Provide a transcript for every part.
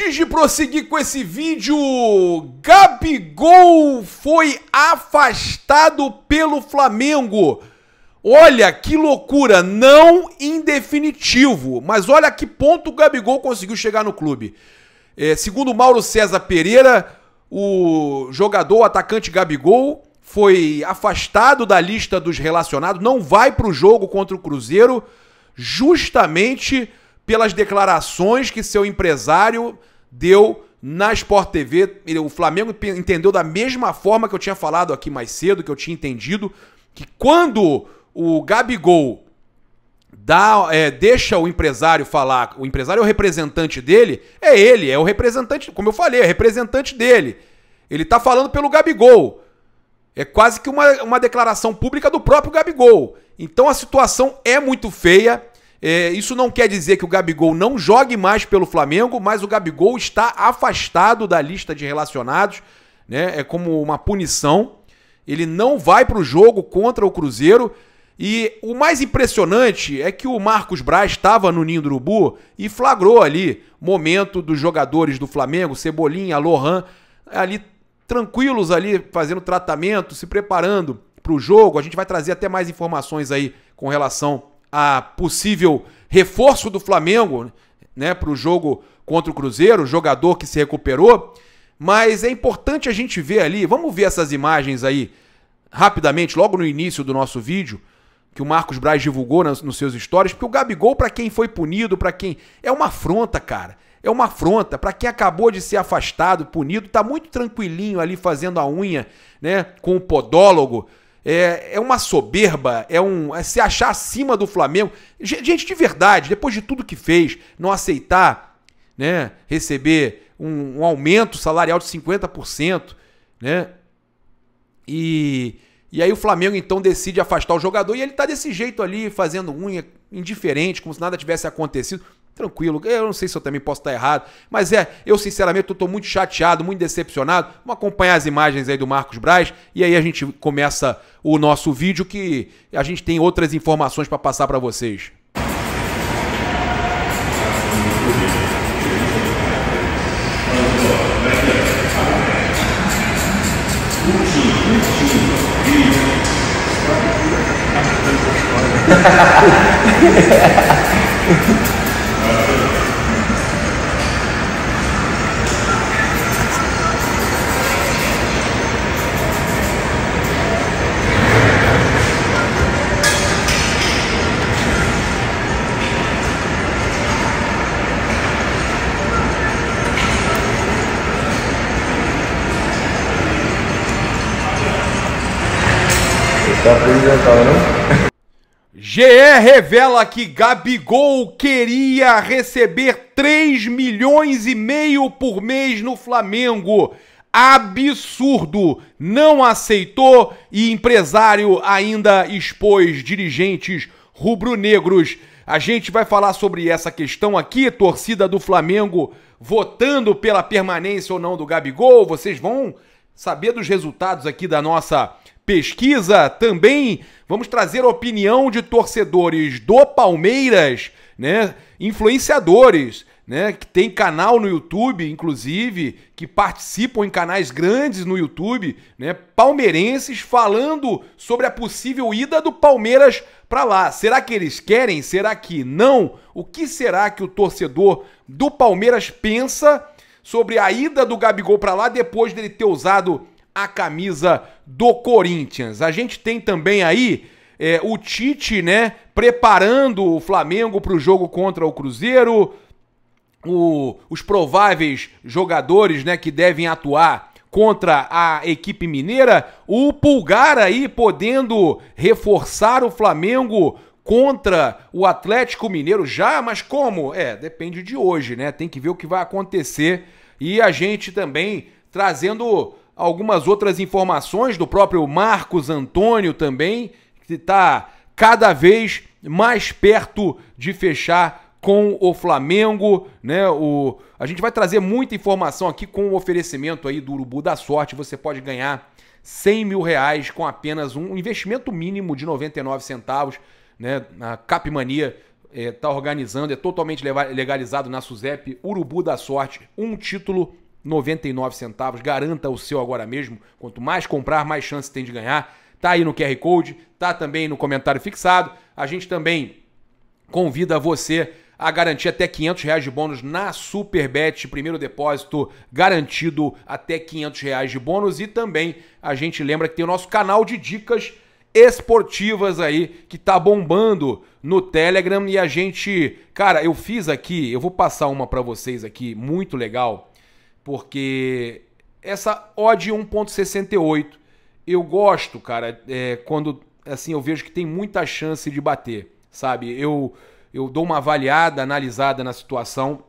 Antes de prosseguir com esse vídeo, Gabigol foi afastado pelo Flamengo. Olha que loucura, não em definitivo, mas olha que ponto o Gabigol conseguiu chegar no clube. É, segundo Mauro César Pereira, o jogador, o atacante Gabigol, foi afastado da lista dos relacionados, não vai para o jogo contra o Cruzeiro, justamente pelas declarações que seu empresário deu na Sport TV. O Flamengo entendeu da mesma forma que eu tinha falado aqui mais cedo, que eu tinha entendido, que quando o Gabigol dá, é, deixa o empresário falar, o empresário é o representante dele, é ele, é o representante, como eu falei, é representante dele. Ele tá falando pelo Gabigol. É quase que uma, uma declaração pública do próprio Gabigol. Então a situação é muito feia. É, isso não quer dizer que o Gabigol não jogue mais pelo Flamengo, mas o Gabigol está afastado da lista de relacionados, né? É como uma punição. Ele não vai para o jogo contra o Cruzeiro. E o mais impressionante é que o Marcos Braz estava no Ninho do Urubu e flagrou ali momento dos jogadores do Flamengo, Cebolinha, Lohan, ali tranquilos ali, fazendo tratamento, se preparando para o jogo. A gente vai trazer até mais informações aí com relação a possível reforço do Flamengo né, para o jogo contra o Cruzeiro, jogador que se recuperou. Mas é importante a gente ver ali, vamos ver essas imagens aí rapidamente, logo no início do nosso vídeo, que o Marcos Braz divulgou nas, nos seus stories, porque o Gabigol, para quem foi punido, para quem. É uma afronta, cara. É uma afronta. Para quem acabou de ser afastado, punido, tá muito tranquilinho ali fazendo a unha, né? Com o podólogo é, é uma soberba, é um é se achar acima do Flamengo. Gente de verdade, depois de tudo que fez, não aceitar né, receber um, um aumento salarial de 50%, né? E, e aí o Flamengo então decide afastar o jogador e ele tá desse jeito ali, fazendo unha, indiferente, como se nada tivesse acontecido tranquilo. Eu não sei se eu também posso estar errado, mas é, eu sinceramente estou muito chateado, muito decepcionado. Vamos acompanhar as imagens aí do Marcos Braz e aí a gente começa o nosso vídeo que a gente tem outras informações para passar para vocês. Tá apresentado, não? GE revela que Gabigol queria receber 3 milhões e meio por mês no Flamengo. Absurdo! Não aceitou e empresário ainda expôs dirigentes rubro-negros. A gente vai falar sobre essa questão aqui, torcida do Flamengo votando pela permanência ou não do Gabigol. Vocês vão saber dos resultados aqui da nossa pesquisa. Também vamos trazer a opinião de torcedores do Palmeiras, né? Influenciadores, né? Que tem canal no YouTube, inclusive, que participam em canais grandes no YouTube, né? Palmeirenses falando sobre a possível ida do Palmeiras para lá. Será que eles querem? Será que não? O que será que o torcedor do Palmeiras pensa sobre a ida do Gabigol para lá depois dele ter usado a camisa do Corinthians. A gente tem também aí é, o Tite, né, preparando o Flamengo para o jogo contra o Cruzeiro, o, os prováveis jogadores, né, que devem atuar contra a equipe mineira, o Pulgar aí podendo reforçar o Flamengo contra o Atlético Mineiro já, mas como? É, depende de hoje, né? Tem que ver o que vai acontecer e a gente também trazendo algumas outras informações do próprio Marcos Antônio também, que está cada vez mais perto de fechar com o Flamengo, né? O a gente vai trazer muita informação aqui com o oferecimento aí do Urubu da Sorte. Você pode ganhar 100 mil reais com apenas um investimento mínimo de 99 centavos, né? A Capmania está eh, é, organizando, é totalmente legalizado na Suzep. Urubu da Sorte, um título 99 centavos. Garanta o seu agora mesmo. Quanto mais comprar, mais chance tem de ganhar. Tá aí no QR Code, tá também no comentário fixado. A gente também convida você a garantir até 500 reais de bônus na Superbet, primeiro depósito garantido até 500 reais de bônus e também a gente lembra que tem o nosso canal de dicas esportivas aí que tá bombando no Telegram e a gente, cara, eu fiz aqui, eu vou passar uma para vocês aqui muito legal porque essa odd 1.68 eu gosto, cara, é, quando assim eu vejo que tem muita chance de bater, sabe? Eu eu dou uma avaliada, analisada na situação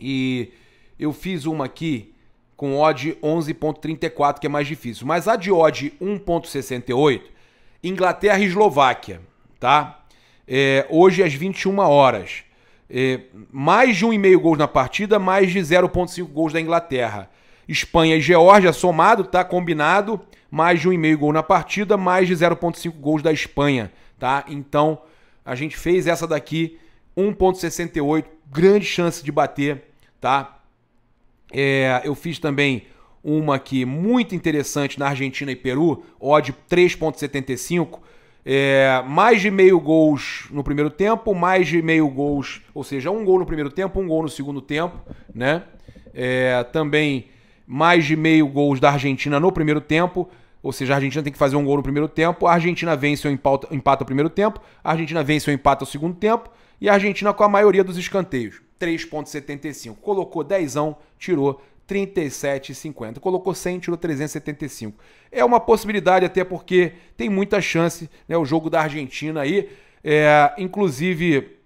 e eu fiz uma aqui com odd 11.34 que é mais difícil, mas a de odd 1.68 Inglaterra e Eslováquia, tá? É, hoje às 21 horas. É, mais de 1,5 gols na partida, mais de 0,5 gols da Inglaterra. Espanha e Geórgia somado, tá? Combinado, mais de 1,5 gol na partida, mais de 0,5 gols da Espanha, tá? Então, a gente fez essa daqui, 1,68, grande chance de bater, tá? É, eu fiz também uma aqui muito interessante na Argentina e Peru, odd 3,75. É, mais de meio gols no primeiro tempo, mais de meio gols, ou seja, um gol no primeiro tempo, um gol no segundo tempo, né? É, também mais de meio gols da Argentina no primeiro tempo, ou seja, a Argentina tem que fazer um gol no primeiro tempo, a Argentina vence ou empata, empata o primeiro tempo, a Argentina vence ou empata o segundo tempo, e a Argentina com a maioria dos escanteios, 3.75. Colocou 10, tirou 37,50. Colocou 100, tirou 375. É uma possibilidade, até porque tem muita chance, né? O jogo da Argentina aí. É, inclusive,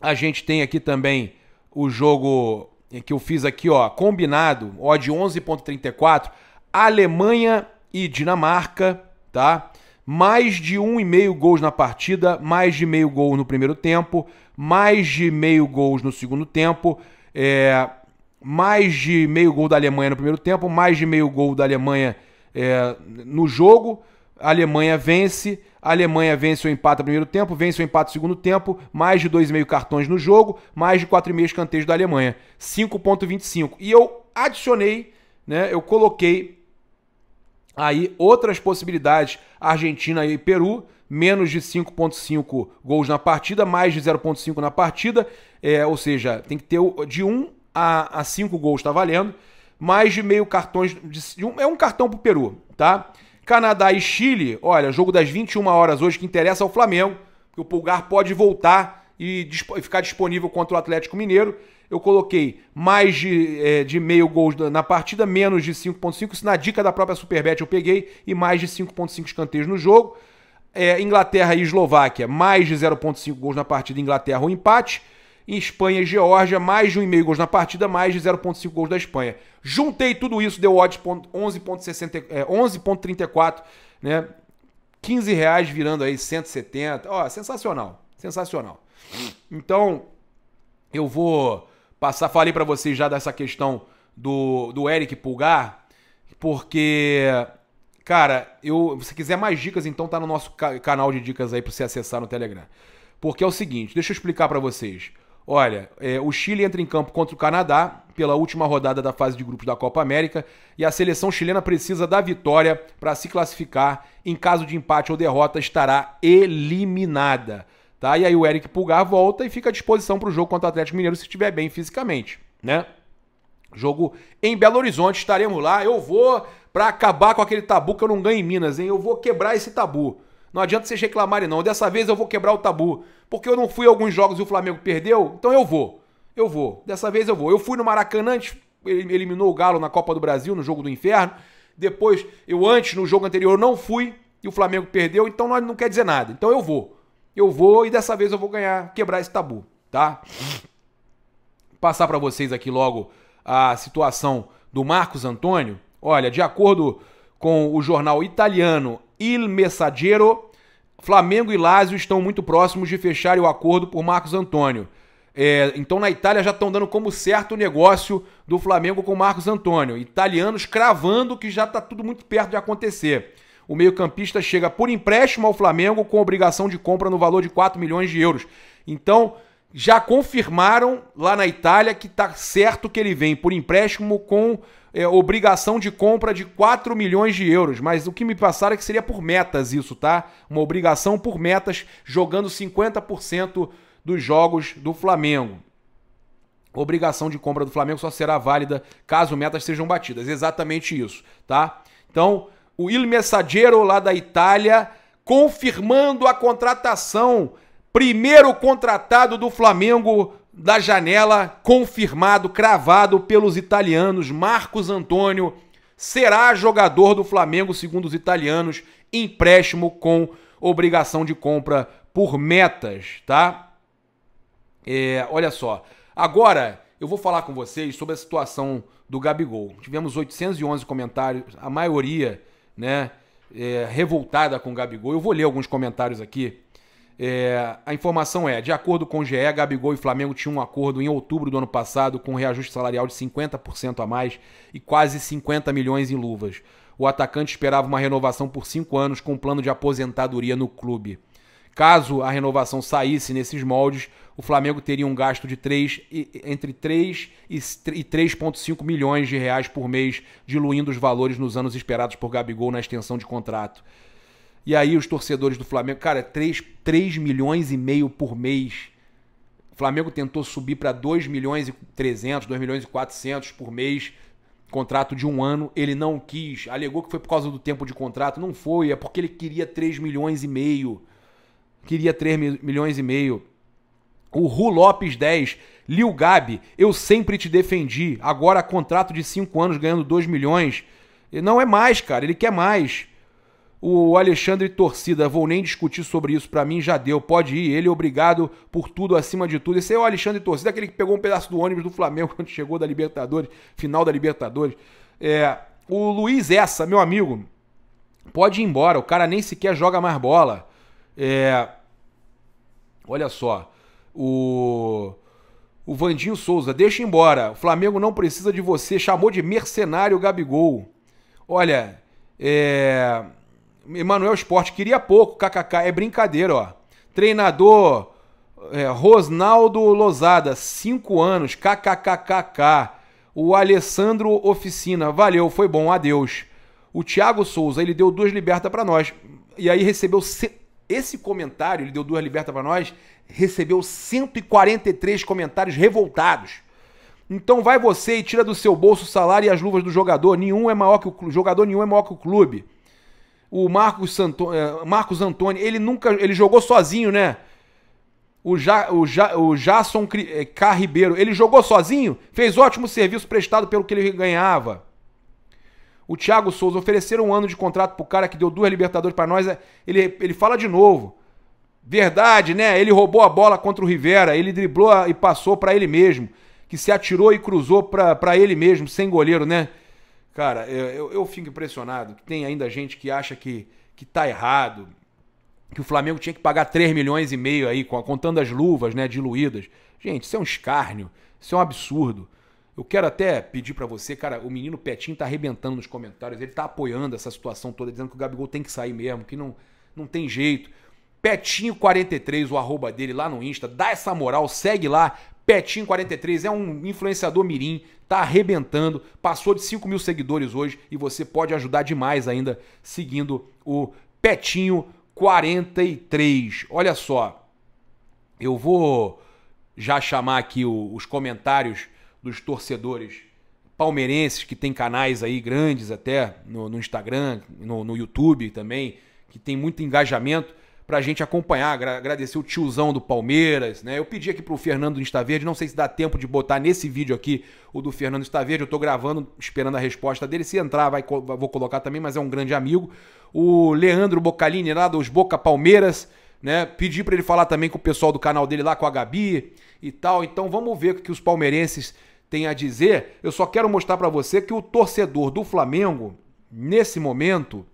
a gente tem aqui também o jogo é, que eu fiz aqui, ó, combinado, ó, de 11.34, Alemanha e Dinamarca, tá? Mais de um e meio gols na partida, mais de meio gol no primeiro tempo, mais de meio gols no segundo tempo. É, mais de meio gol da Alemanha no primeiro tempo, mais de meio gol da Alemanha é, no jogo. A Alemanha vence, a Alemanha vence o empate no primeiro tempo, vence o empate no segundo tempo, mais de 2,5 cartões no jogo, mais de 4,5 escanteios da Alemanha. 5,25. E eu adicionei, né, eu coloquei aí outras possibilidades, Argentina e Peru, menos de 5,5 gols na partida, mais de 0,5 na partida, é, ou seja, tem que ter de 1 um a, a cinco gols está valendo. Mais de meio cartões. De, um, é um cartão pro Peru, tá? Canadá e Chile, olha, jogo das 21 horas hoje que interessa ao Flamengo, porque o Pulgar pode voltar e disp ficar disponível contra o Atlético Mineiro. Eu coloquei mais de, é, de meio gols na partida, menos de 5.5. na dica da própria Superbet eu peguei. E mais de 5.5 escanteios no jogo. É, Inglaterra e Eslováquia, mais de 0.5 gols na partida, Inglaterra, um empate. Em Espanha e Geórgia, mais de 1,5 gols na partida, mais de 0,5 gols da Espanha. Juntei tudo isso, deu odds 11,34, é, 11 né? 15 reais virando aí 170. Ó, sensacional, sensacional. Então, eu vou passar, falei para vocês já dessa questão do, do Eric Pulgar, porque Cara, eu, se quiser mais dicas, então tá no nosso canal de dicas aí para você acessar no Telegram. Porque é o seguinte, deixa eu explicar para vocês. Olha, é, o Chile entra em campo contra o Canadá pela última rodada da fase de grupos da Copa América e a seleção chilena precisa da vitória para se classificar. Em caso de empate ou derrota, estará eliminada. Tá? E aí o Eric Pulgar volta e fica à disposição para o jogo contra o Atlético Mineiro se estiver bem fisicamente, né? Jogo em Belo Horizonte, estaremos lá. Eu vou para acabar com aquele tabu que eu não ganho em Minas, hein? Eu vou quebrar esse tabu. Não adianta vocês reclamarem, não. Dessa vez eu vou quebrar o tabu. Porque eu não fui a alguns jogos e o Flamengo perdeu, então eu vou. Eu vou. Dessa vez eu vou. Eu fui no Maracanã antes, eliminou o Galo na Copa do Brasil, no jogo do inferno. Depois, eu antes, no jogo anterior, não fui e o Flamengo perdeu, então não quer dizer nada. Então eu vou. Eu vou e dessa vez eu vou ganhar, quebrar esse tabu, tá? Passar para vocês aqui logo a situação do Marcos Antônio. Olha, de acordo com o jornal italiano Il Messaggero. Flamengo e Lazio estão muito próximos de fecharem o acordo por Marcos Antônio. É, então na Itália já estão dando como certo o negócio do Flamengo com Marcos Antônio. Italianos cravando que já está tudo muito perto de acontecer. O meio-campista chega por empréstimo ao Flamengo com obrigação de compra no valor de 4 milhões de euros. Então, já confirmaram lá na Itália que está certo que ele vem por empréstimo com é, obrigação de compra de 4 milhões de euros, mas o que me passaram é que seria por metas isso, tá? Uma obrigação por metas, jogando 50% dos jogos do Flamengo. Obrigação de compra do Flamengo só será válida caso metas sejam batidas. Exatamente isso, tá? Então, o Il Messaggero lá da Itália confirmando a contratação, primeiro contratado do Flamengo da janela confirmado, cravado pelos italianos. Marcos Antônio será jogador do Flamengo, segundo os italianos, empréstimo com obrigação de compra por metas, tá? É, olha só. Agora eu vou falar com vocês sobre a situação do Gabigol. Tivemos 811 comentários, a maioria, né, é, revoltada com o Gabigol. Eu vou ler alguns comentários aqui é, a informação é, de acordo com o GE, Gabigol e Flamengo tinham um acordo em outubro do ano passado com um reajuste salarial de 50% a mais e quase 50 milhões em luvas. O atacante esperava uma renovação por cinco anos com um plano de aposentadoria no clube. Caso a renovação saísse nesses moldes, o Flamengo teria um gasto de 3, entre 3 e 3,5 milhões de reais por mês, diluindo os valores nos anos esperados por Gabigol na extensão de contrato. E aí os torcedores do Flamengo, cara, 3, 3 milhões e meio por mês. O Flamengo tentou subir para 2 milhões e 300, 2 milhões e 400 por mês, contrato de um ano, ele não quis, alegou que foi por causa do tempo de contrato, não foi, é porque ele queria 3 milhões e meio. Queria 3 milhões e meio. O Ru Lopes 10, Lil Gabi, eu sempre te defendi, agora contrato de 5 anos ganhando 2 milhões. Não é mais, cara, ele quer mais. O Alexandre Torcida, vou nem discutir sobre isso, para mim já deu, pode ir. Ele obrigado por tudo, acima de tudo. Esse aí é o Alexandre Torcida, aquele que pegou um pedaço do ônibus do Flamengo quando chegou da Libertadores, final da Libertadores. É, o Luiz Essa, meu amigo, pode ir embora, o cara nem sequer joga mais bola. É, olha só, o... O Vandinho Souza, deixa embora. O Flamengo não precisa de você. Chamou de mercenário Gabigol. Olha, é... Emanuel Esporte, queria pouco, kkk, é brincadeira, ó. Treinador é, Rosnaldo Lozada, 5 anos, kkkk. O Alessandro Oficina, valeu, foi bom, adeus. O Thiago Souza, ele deu duas libertas para nós. E aí recebeu esse comentário, ele deu duas libertas para nós, recebeu 143 comentários revoltados. Então vai você e tira do seu bolso o salário e as luvas do jogador. Nenhum é maior que o jogador nenhum é maior que o clube. O Marcos, Antoni é, Marcos Antônio, ele nunca. Ele jogou sozinho, né? O, ja, o, ja, o Jason é, Carribeiro, ele jogou sozinho, fez ótimo serviço prestado pelo que ele ganhava. O Thiago Souza ofereceram um ano de contrato pro cara que deu duas Libertadores para nós. É, ele, ele fala de novo. Verdade, né? Ele roubou a bola contra o Rivera, ele driblou e passou para ele mesmo, que se atirou e cruzou para ele mesmo, sem goleiro, né? Cara, eu, eu fico impressionado que tem ainda gente que acha que, que tá errado, que o Flamengo tinha que pagar 3 milhões e meio aí, contando as luvas, né, diluídas. Gente, isso é um escárnio, isso é um absurdo. Eu quero até pedir para você, cara, o menino Petinho tá arrebentando nos comentários, ele tá apoiando essa situação toda, dizendo que o Gabigol tem que sair mesmo, que não, não tem jeito. Petinho43, o arroba dele lá no Insta, dá essa moral, segue lá. Petinho43 é um influenciador mirim, tá arrebentando, passou de 5 mil seguidores hoje e você pode ajudar demais ainda seguindo o Petinho 43. Olha só, eu vou já chamar aqui o, os comentários dos torcedores palmeirenses que tem canais aí grandes até no, no Instagram, no, no YouTube também, que tem muito engajamento pra gente acompanhar, agradecer o tiozão do Palmeiras, né? Eu pedi aqui pro Fernando Verde não sei se dá tempo de botar nesse vídeo aqui o do Fernando Verde eu tô gravando, esperando a resposta dele, se entrar vai, vou colocar também, mas é um grande amigo. O Leandro Bocalini lá dos Boca Palmeiras, né? Pedi para ele falar também com o pessoal do canal dele lá, com a Gabi e tal, então vamos ver o que os palmeirenses têm a dizer. Eu só quero mostrar para você que o torcedor do Flamengo, nesse momento,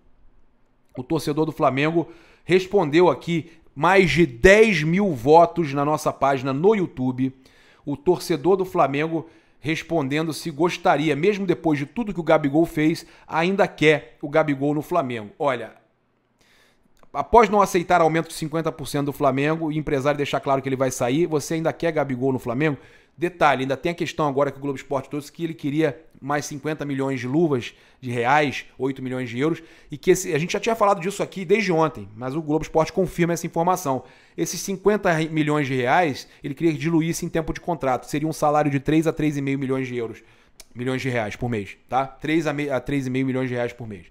o torcedor do Flamengo respondeu aqui mais de 10 mil votos na nossa página no YouTube. O torcedor do Flamengo respondendo se gostaria, mesmo depois de tudo que o Gabigol fez, ainda quer o Gabigol no Flamengo. Olha, após não aceitar aumento de 50% do Flamengo e o empresário deixar claro que ele vai sair, você ainda quer Gabigol no Flamengo? Detalhe, ainda tem a questão agora que o Globo Esporte trouxe que ele queria mais 50 milhões de luvas de reais, 8 milhões de euros, e que esse, a gente já tinha falado disso aqui desde ontem, mas o Globo Esporte confirma essa informação. Esses 50 milhões de reais, ele queria que diluísse em tempo de contrato, seria um salário de 3 a 3,5 milhões de euros, milhões de reais por mês, tá? 3 a 3,5 milhões de reais por mês.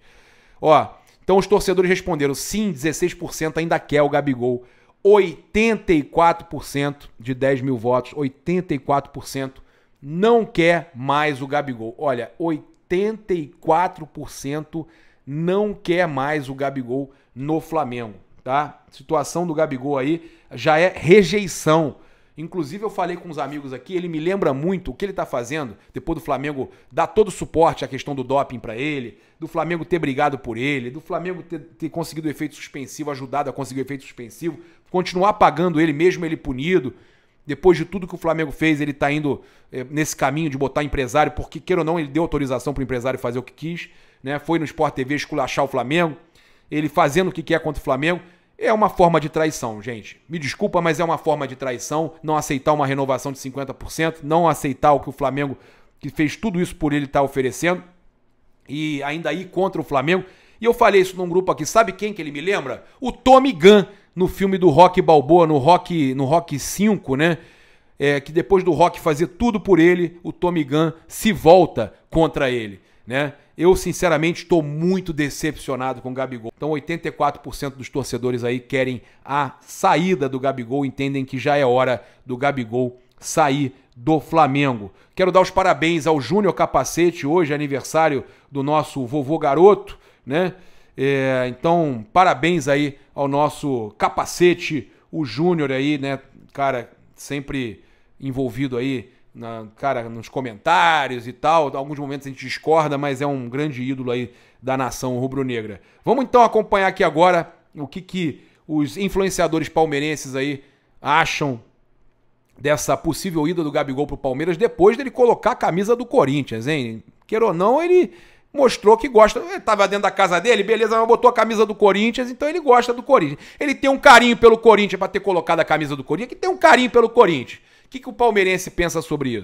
Ó, então os torcedores responderam sim, 16% ainda quer o Gabigol 84% de 10 mil votos, 84% não quer mais o Gabigol. Olha, 84% não quer mais o Gabigol no Flamengo, tá? Situação do Gabigol aí já é rejeição Inclusive, eu falei com uns amigos aqui, ele me lembra muito o que ele está fazendo, depois do Flamengo dar todo o suporte à questão do doping para ele, do Flamengo ter brigado por ele, do Flamengo ter, ter conseguido efeito suspensivo, ajudado a conseguir efeito suspensivo, continuar pagando ele, mesmo ele punido. Depois de tudo que o Flamengo fez, ele está indo é, nesse caminho de botar empresário, porque, queira ou não, ele deu autorização para o empresário fazer o que quis, né? foi no Sport TV esculachar o Flamengo, ele fazendo o que quer contra o Flamengo. É uma forma de traição, gente. Me desculpa, mas é uma forma de traição não aceitar uma renovação de 50%, não aceitar o que o Flamengo, que fez tudo isso por ele, está oferecendo. E ainda aí contra o Flamengo. E eu falei isso num grupo aqui. Sabe quem que ele me lembra? O Tommy Gunn, no filme do Rock Balboa, no Rock, no Rock 5, né? É, que depois do Rock fazer tudo por ele, o Tommy Gunn se volta contra ele. Né? Eu, sinceramente, estou muito decepcionado com o Gabigol. Então, 84% dos torcedores aí querem a saída do Gabigol, entendem que já é hora do Gabigol sair do Flamengo. Quero dar os parabéns ao Júnior Capacete, hoje é aniversário do nosso vovô garoto, né? É, então, parabéns aí ao nosso capacete, o Júnior aí, né? Cara, sempre envolvido aí na, cara, nos comentários e tal. Alguns momentos a gente discorda, mas é um grande ídolo aí da nação rubro-negra. Vamos então acompanhar aqui agora o que, que os influenciadores palmeirenses aí acham dessa possível ida do Gabigol pro Palmeiras depois dele colocar a camisa do Corinthians, hein? Queira ou não, ele mostrou que gosta. Ele tava dentro da casa dele, beleza, mas botou a camisa do Corinthians, então ele gosta do Corinthians. Ele tem um carinho pelo Corinthians para ter colocado a camisa do Corinthians, que tem um carinho pelo Corinthians que, que o palmeirense pensa sobre isso?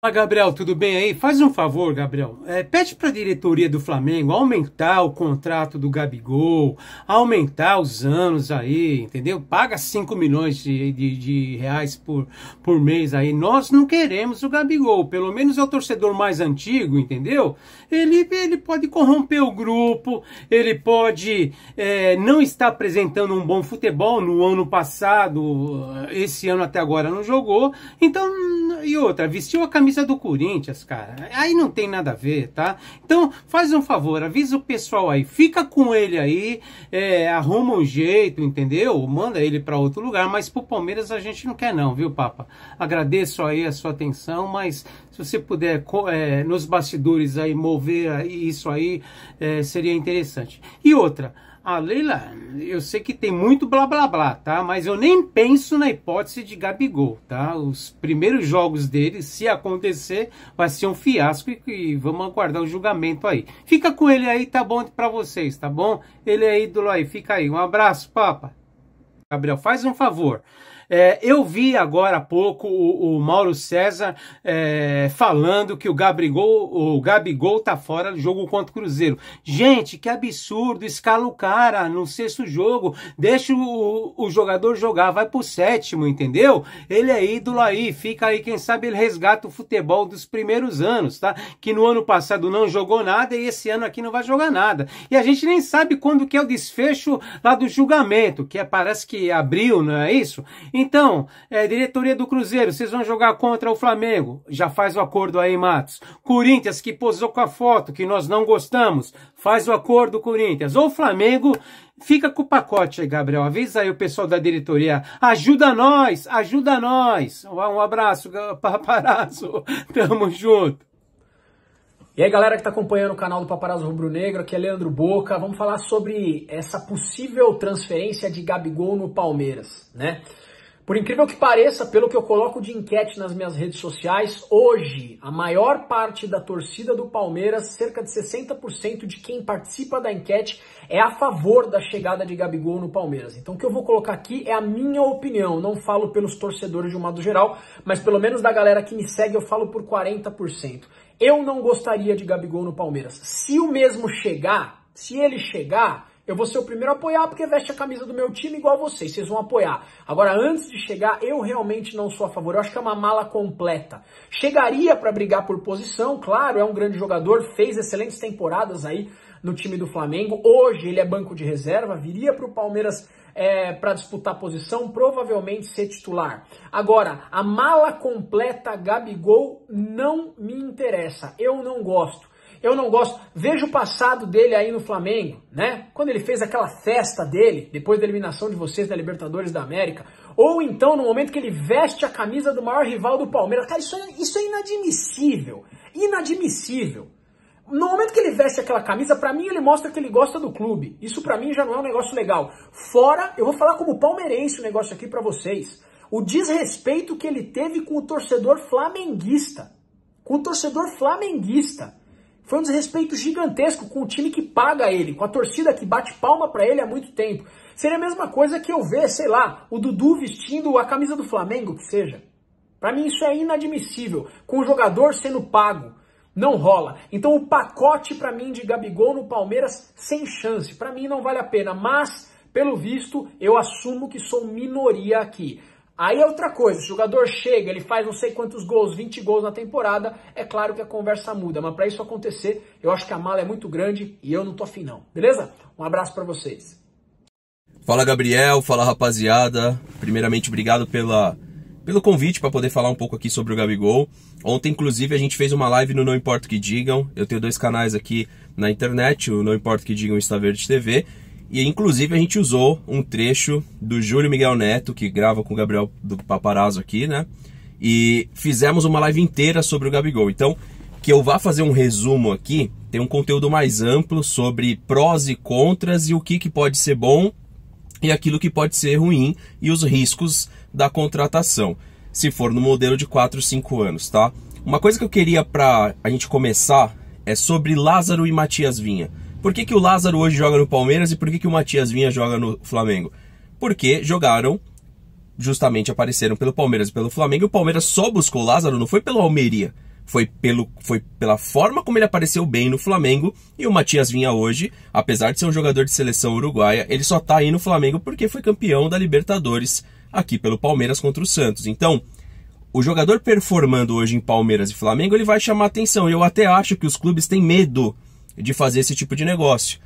Fala, Gabriel, tudo bem aí? Faz um favor, Gabriel. É, pede para a diretoria do Flamengo aumentar o contrato do Gabigol, aumentar os anos aí, entendeu? Paga 5 milhões de, de, de, reais por, por mês aí. Nós não queremos o Gabigol, pelo menos é o torcedor mais antigo, entendeu? Ele, ele pode corromper o grupo, ele pode é, não estar apresentando um bom futebol no ano passado, esse ano até agora não jogou. Então, e outra, vestiu a camisa camisa do Corinthians, cara. Aí não tem nada a ver, tá? Então, faz um favor, avisa o pessoal aí. Fica com ele aí, é, arruma um jeito, entendeu? Manda ele para outro lugar, mas pro Palmeiras a gente não quer não, viu, Papa? Agradeço aí a sua atenção, mas se você puder é, nos bastidores aí mover isso aí, é, seria interessante. E outra... Ah, Leila, eu sei que tem muito blá blá blá, tá? Mas eu nem penso na hipótese de Gabigol, tá? Os primeiros jogos dele, se acontecer, vai ser um fiasco e, e vamos aguardar o julgamento aí. Fica com ele aí, tá bom para vocês, tá bom? Ele é ídolo aí, fica aí. Um abraço, papa. Gabriel, faz um favor. É, eu vi agora há pouco o, o Mauro César é, falando que o Gabigol, o Gabigol tá fora do jogo contra o Cruzeiro. Gente, que absurdo! Escala o cara no sexto jogo, deixa o, o jogador jogar, vai pro sétimo, entendeu? Ele é ídolo aí, fica aí, quem sabe ele resgata o futebol dos primeiros anos, tá? Que no ano passado não jogou nada e esse ano aqui não vai jogar nada. E a gente nem sabe quando que é o desfecho lá do julgamento, que é, parece que abril, não é isso? Então, é, diretoria do Cruzeiro, vocês vão jogar contra o Flamengo. Já faz o acordo aí, Matos. Corinthians, que posou com a foto, que nós não gostamos. Faz o acordo, Corinthians. Ou Flamengo, fica com o pacote aí, Gabriel. Avisa aí o pessoal da diretoria. Ajuda nós, ajuda nós. Um abraço, paparazzo. Tamo junto. E aí, galera que está acompanhando o canal do Paparazzo Rubro Negro, aqui é Leandro Boca. Vamos falar sobre essa possível transferência de Gabigol no Palmeiras, né? Por incrível que pareça, pelo que eu coloco de enquete nas minhas redes sociais, hoje a maior parte da torcida do Palmeiras, cerca de 60% de quem participa da enquete, é a favor da chegada de Gabigol no Palmeiras. Então o que eu vou colocar aqui é a minha opinião, não falo pelos torcedores de um modo geral, mas pelo menos da galera que me segue eu falo por 40%. Eu não gostaria de Gabigol no Palmeiras. Se o mesmo chegar, se ele chegar, eu vou ser o primeiro a apoiar porque veste a camisa do meu time igual vocês. Vocês vão apoiar. Agora, antes de chegar, eu realmente não sou a favor. Eu acho que é uma mala completa. Chegaria para brigar por posição, claro, é um grande jogador, fez excelentes temporadas aí no time do Flamengo. Hoje ele é banco de reserva, viria para o Palmeiras é, para disputar posição, provavelmente ser titular. Agora, a mala completa Gabigol não me interessa. Eu não gosto eu não gosto. Veja o passado dele aí no Flamengo, né? Quando ele fez aquela festa dele, depois da eliminação de vocês da Libertadores da América. Ou então no momento que ele veste a camisa do maior rival do Palmeiras. Cara, isso é, isso é inadmissível. Inadmissível. No momento que ele veste aquela camisa, para mim ele mostra que ele gosta do clube. Isso para mim já não é um negócio legal. Fora, eu vou falar como palmeirense o negócio aqui para vocês. O desrespeito que ele teve com o torcedor flamenguista. Com o torcedor flamenguista. Foi um desrespeito gigantesco com o time que paga ele, com a torcida que bate palma para ele há muito tempo. Seria a mesma coisa que eu ver, sei lá, o Dudu vestindo a camisa do Flamengo, que seja. Para mim isso é inadmissível, com o jogador sendo pago. Não rola. Então o pacote para mim de Gabigol no Palmeiras sem chance. Para mim não vale a pena, mas pelo visto eu assumo que sou minoria aqui. Aí é outra coisa, o jogador chega, ele faz não sei quantos gols, 20 gols na temporada, é claro que a conversa muda, mas para isso acontecer, eu acho que a mala é muito grande e eu não tô afim não, beleza? Um abraço para vocês. Fala Gabriel, fala rapaziada. Primeiramente, obrigado pela pelo convite para poder falar um pouco aqui sobre o Gabigol. Ontem, inclusive, a gente fez uma live no Não Importa o Que Digam. Eu tenho dois canais aqui na internet, o Não Importa o Que Digam e Está Verde TV. E inclusive a gente usou um trecho do Júlio Miguel Neto, que grava com o Gabriel do Paparazzo aqui, né? E fizemos uma live inteira sobre o Gabigol. Então, que eu vá fazer um resumo aqui, tem um conteúdo mais amplo sobre prós e contras e o que, que pode ser bom e aquilo que pode ser ruim e os riscos da contratação, se for no modelo de 4, 5 anos, tá? Uma coisa que eu queria para a gente começar é sobre Lázaro e Matias Vinha. Por que, que o Lázaro hoje joga no Palmeiras e por que, que o Matias Vinha joga no Flamengo? Porque jogaram, justamente apareceram pelo Palmeiras e pelo Flamengo. E o Palmeiras só buscou o Lázaro, não foi pelo Almeria. Foi, pelo, foi pela forma como ele apareceu bem no Flamengo. E o Matias Vinha hoje, apesar de ser um jogador de seleção uruguaia, ele só tá aí no Flamengo porque foi campeão da Libertadores aqui pelo Palmeiras contra o Santos. Então, o jogador performando hoje em Palmeiras e Flamengo, ele vai chamar atenção. Eu até acho que os clubes têm medo de fazer esse tipo de negócio.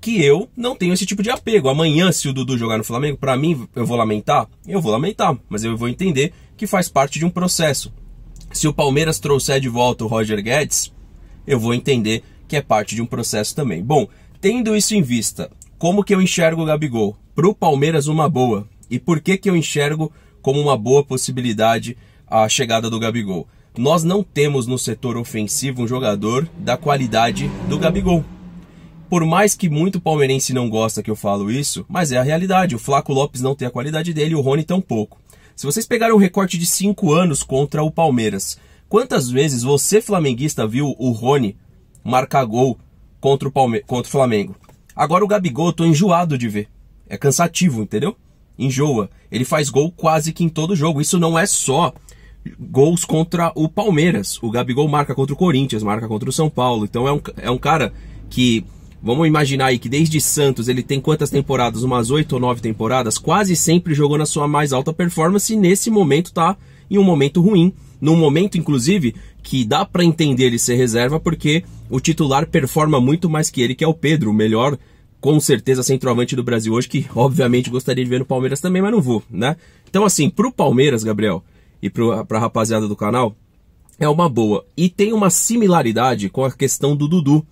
Que eu não tenho esse tipo de apego. Amanhã, se o Dudu jogar no Flamengo, para mim, eu vou lamentar? Eu vou lamentar, mas eu vou entender que faz parte de um processo. Se o Palmeiras trouxer de volta o Roger Guedes, eu vou entender que é parte de um processo também. Bom, tendo isso em vista, como que eu enxergo o Gabigol? Pro Palmeiras, uma boa. E por que que eu enxergo como uma boa possibilidade a chegada do Gabigol? nós não temos no setor ofensivo um jogador da qualidade do Gabigol. Por mais que muito palmeirense não gosta que eu falo isso, mas é a realidade. O Flaco Lopes não tem a qualidade dele, o Rony tampouco. Se vocês pegarem um recorte de 5 anos contra o Palmeiras, quantas vezes você, flamenguista, viu o Rony marcar gol contra o, Palme contra o Flamengo? Agora o Gabigol eu tô enjoado de ver. É cansativo, entendeu? Enjoa. Ele faz gol quase que em todo jogo. Isso não é só gols contra o Palmeiras. O Gabigol marca contra o Corinthians, marca contra o São Paulo. Então é um, é um cara que. Vamos imaginar aí que desde Santos ele tem quantas temporadas? Umas oito ou nove temporadas. Quase sempre jogou na sua mais alta performance e nesse momento tá em um momento ruim. Num momento, inclusive, que dá para entender ele ser reserva porque o titular performa muito mais que ele, que é o Pedro, o melhor com certeza centroavante do Brasil hoje, que obviamente gostaria de ver no Palmeiras também, mas não vou, né? Então, assim, pro Palmeiras, Gabriel, e para a rapaziada do canal, é uma boa. E tem uma similaridade com a questão do Dudu.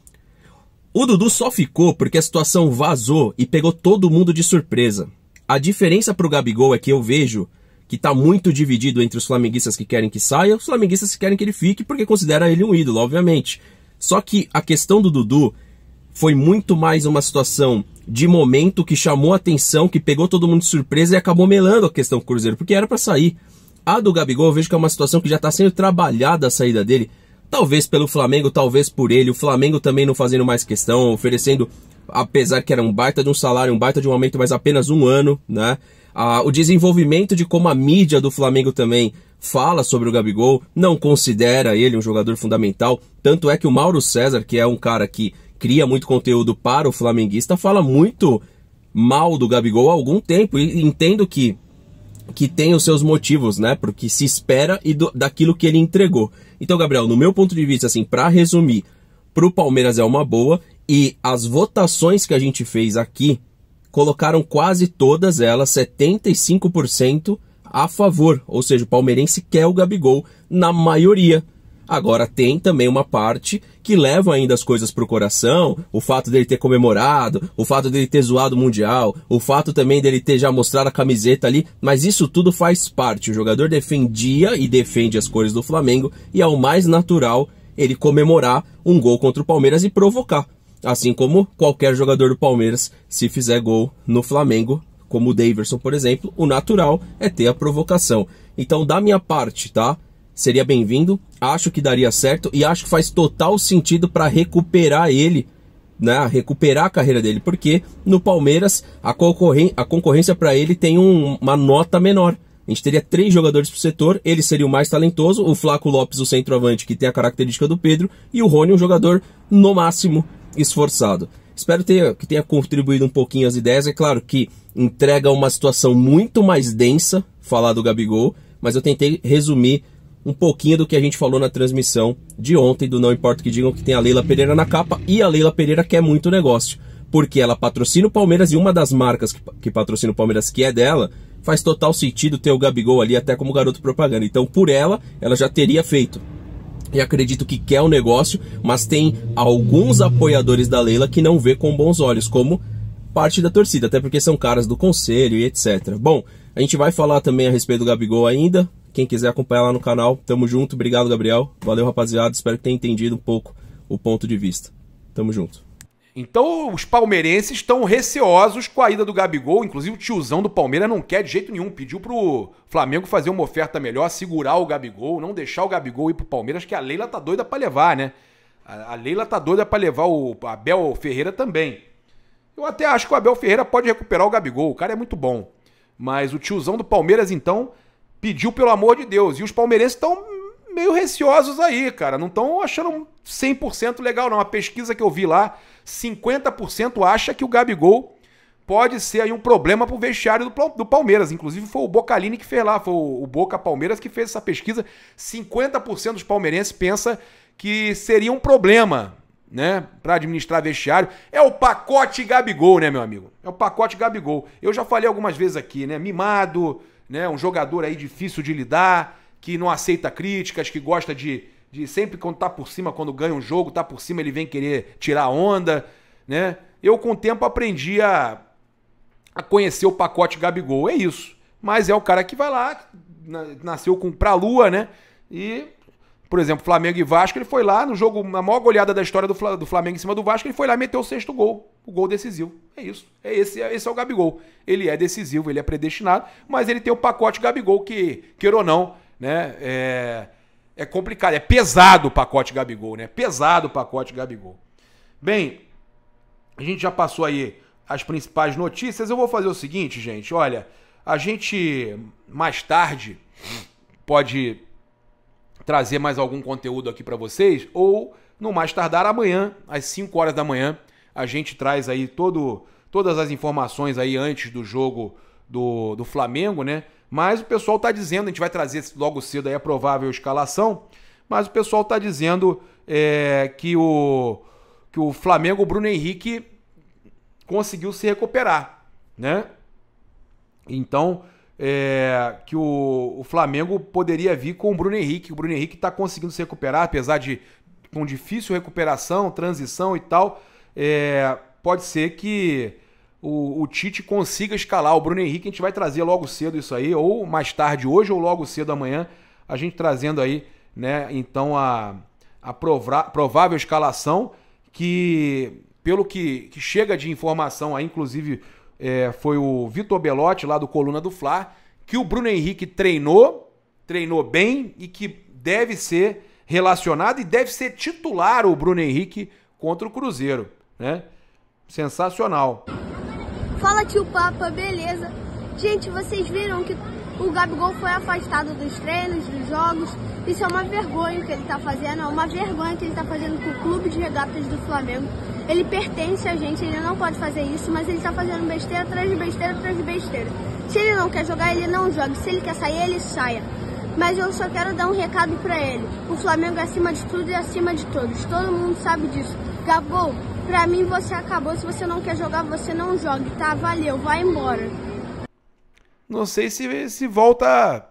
O Dudu só ficou porque a situação vazou e pegou todo mundo de surpresa. A diferença para o Gabigol é que eu vejo que está muito dividido entre os flamenguistas que querem que saia e os flamenguistas que querem que ele fique, porque considera ele um ídolo, obviamente. Só que a questão do Dudu foi muito mais uma situação de momento que chamou atenção, que pegou todo mundo de surpresa e acabou melando a questão do Cruzeiro, porque era para sair. A do Gabigol eu vejo que é uma situação que já está sendo trabalhada a saída dele, talvez pelo Flamengo, talvez por ele. O Flamengo também não fazendo mais questão, oferecendo, apesar que era um baita de um salário, um baita de um aumento, mas apenas um ano, né? Ah, o desenvolvimento de como a mídia do Flamengo também fala sobre o Gabigol, não considera ele um jogador fundamental. Tanto é que o Mauro César, que é um cara que cria muito conteúdo para o flamenguista, fala muito mal do Gabigol há algum tempo. E entendo que que tem os seus motivos, né? Porque se espera e do, daquilo que ele entregou. Então, Gabriel, no meu ponto de vista, assim, para resumir, pro Palmeiras é uma boa e as votações que a gente fez aqui colocaram quase todas elas, 75% a favor, ou seja, o palmeirense quer o Gabigol na maioria. Agora tem também uma parte que leva ainda as coisas pro coração, o fato dele ter comemorado, o fato dele ter zoado o mundial, o fato também dele ter já mostrado a camiseta ali, mas isso tudo faz parte. O jogador defendia e defende as cores do Flamengo e é o mais natural ele comemorar um gol contra o Palmeiras e provocar, assim como qualquer jogador do Palmeiras se fizer gol no Flamengo, como o Davidson, por exemplo, o natural é ter a provocação. Então, da minha parte, tá? seria bem-vindo, acho que daria certo e acho que faz total sentido para recuperar ele, né, recuperar a carreira dele, porque no Palmeiras a, concorren a concorrência para ele tem um, uma nota menor. A gente teria três jogadores pro setor, ele seria o mais talentoso, o Flaco Lopes, o centroavante, que tem a característica do Pedro, e o Rony, um jogador no máximo esforçado. Espero ter, que tenha contribuído um pouquinho as ideias. É claro que entrega uma situação muito mais densa falar do Gabigol, mas eu tentei resumir um pouquinho do que a gente falou na transmissão de ontem do Não Importa Que Digam, que tem a Leila Pereira na capa e a Leila Pereira quer é muito negócio, porque ela patrocina o Palmeiras e uma das marcas que, que patrocina o Palmeiras, que é dela, faz total sentido ter o Gabigol ali até como garoto propaganda. Então, por ela, ela já teria feito e acredito que quer o negócio, mas tem alguns apoiadores da Leila que não vê com bons olhos, como parte da torcida, até porque são caras do conselho e etc. Bom, a gente vai falar também a respeito do Gabigol ainda, quem quiser acompanhar lá no canal, tamo junto. Obrigado, Gabriel. Valeu, rapaziada. Espero que tenha entendido um pouco o ponto de vista. Tamo junto. Então, os palmeirenses estão receosos com a ida do Gabigol. Inclusive, o tiozão do Palmeiras não quer de jeito nenhum. Pediu pro Flamengo fazer uma oferta melhor, segurar o Gabigol, não deixar o Gabigol ir pro Palmeiras, que a Leila tá doida para levar, né? A Leila tá doida para levar o Abel Ferreira também. Eu até acho que o Abel Ferreira pode recuperar o Gabigol. O cara é muito bom. Mas o tiozão do Palmeiras, então, pediu pelo amor de Deus. E os palmeirenses estão meio receosos aí, cara. Não estão achando 100% legal, não. A pesquisa que eu vi lá, 50% acha que o Gabigol pode ser aí um problema pro vestiário do, Palmeiras. Inclusive foi o Bocalini que fez lá, foi o, o Boca Palmeiras que fez essa pesquisa. 50% dos palmeirenses pensa que seria um problema, né, para administrar vestiário. É o pacote Gabigol, né, meu amigo? É o pacote Gabigol. Eu já falei algumas vezes aqui, né? Mimado, né? Um jogador aí difícil de lidar, que não aceita críticas, que gosta de, de sempre quando tá por cima, quando ganha um jogo, tá por cima, ele vem querer tirar onda, né? Eu com o tempo aprendi a, a conhecer o pacote Gabigol, é isso. Mas é o cara que vai lá, nasceu com pra lua, né? E por exemplo, Flamengo e Vasco, ele foi lá no jogo, na maior goleada da história do Flamengo em cima do Vasco, ele foi lá e meteu o sexto gol, o gol decisivo. É isso. É esse, é, esse é o Gabigol. Ele é decisivo, ele é predestinado, mas ele tem o pacote Gabigol que, queira ou não, né, é, é complicado, é pesado o pacote Gabigol, né? Pesado o pacote Gabigol. Bem, a gente já passou aí as principais notícias. Eu vou fazer o seguinte, gente, olha, a gente mais tarde pode trazer mais algum conteúdo aqui para vocês, ou no mais tardar amanhã, às 5 horas da manhã, a gente traz aí todo, todas as informações aí antes do jogo do, do Flamengo, né? Mas o pessoal tá dizendo, a gente vai trazer logo cedo aí a provável escalação, mas o pessoal tá dizendo é, que, o, que o Flamengo, o Bruno Henrique, conseguiu se recuperar, né? Então, é, que o, o, Flamengo poderia vir com o Bruno Henrique. O Bruno Henrique está conseguindo se recuperar, apesar de com difícil recuperação, transição e tal. É, pode ser que o, o, Tite consiga escalar o Bruno Henrique. A gente vai trazer logo cedo isso aí, ou mais tarde hoje, ou logo cedo amanhã, a gente trazendo aí, né? Então a, a provra, provável escalação que pelo que, que chega de informação aí, inclusive é, foi o Vitor Belotti, lá do Coluna do Fla, que o Bruno Henrique treinou, treinou bem e que deve ser relacionado e deve ser titular o Bruno Henrique contra o Cruzeiro, né? Sensacional. Fala tio Papa, beleza? Gente, vocês viram que o Gabigol foi afastado dos treinos, dos jogos. Isso é uma vergonha que ele tá fazendo, é uma vergonha que ele tá fazendo com o clube de regatas do Flamengo ele pertence a gente, ele não pode fazer isso, mas ele está fazendo besteira atrás de besteira atrás de besteira. Se ele não quer jogar, ele não joga. Se ele quer sair, ele saia. Mas eu só quero dar um recado para ele. O Flamengo é acima de tudo e é acima de todos. Todo mundo sabe disso. Gabo, pra mim você acabou. Se você não quer jogar, você não jogue, tá? Valeu, vai embora. Não sei se, se volta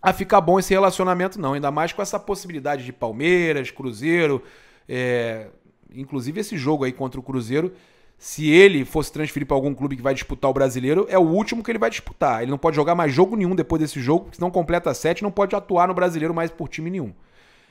a ficar bom esse relacionamento, não. Ainda mais com essa possibilidade de Palmeiras, Cruzeiro. É, Inclusive, esse jogo aí contra o Cruzeiro, se ele fosse transferir para algum clube que vai disputar o brasileiro, é o último que ele vai disputar. Ele não pode jogar mais jogo nenhum depois desse jogo, porque se não completa sete, não pode atuar no brasileiro mais por time nenhum.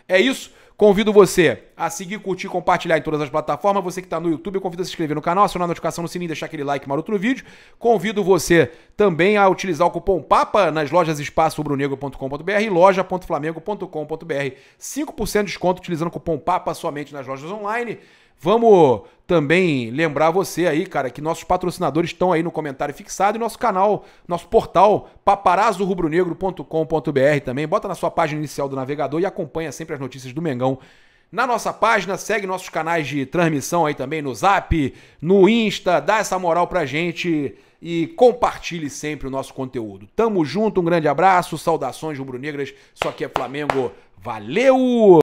É isso. Convido você a seguir, curtir, compartilhar em todas as plataformas. Você que está no YouTube, convido a se inscrever no canal, acionar a notificação no sininho, deixar aquele like maroto no vídeo. Convido você também a utilizar o cupom PAPA nas lojas espaçobrunego.com.br e loja.flamengo.com.br. 5% de desconto utilizando o cupom PAPA somente nas lojas online. Vamos também lembrar você aí, cara, que nossos patrocinadores estão aí no comentário fixado e nosso canal, nosso portal paparazorubronegro.com.br também. Bota na sua página inicial do navegador e acompanha sempre as notícias do Mengão na nossa página, segue nossos canais de transmissão aí também no Zap, no Insta, dá essa moral pra gente e compartilhe sempre o nosso conteúdo. Tamo junto, um grande abraço, saudações rubro-negras. Só que é Flamengo. Valeu!